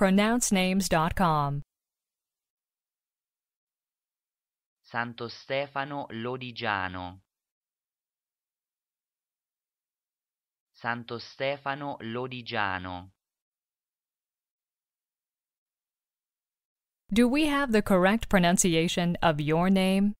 pronouncenames.com. Santo Stefano Lodigiano Santo Stefano Lodigiano Do we have the correct pronunciation of your name?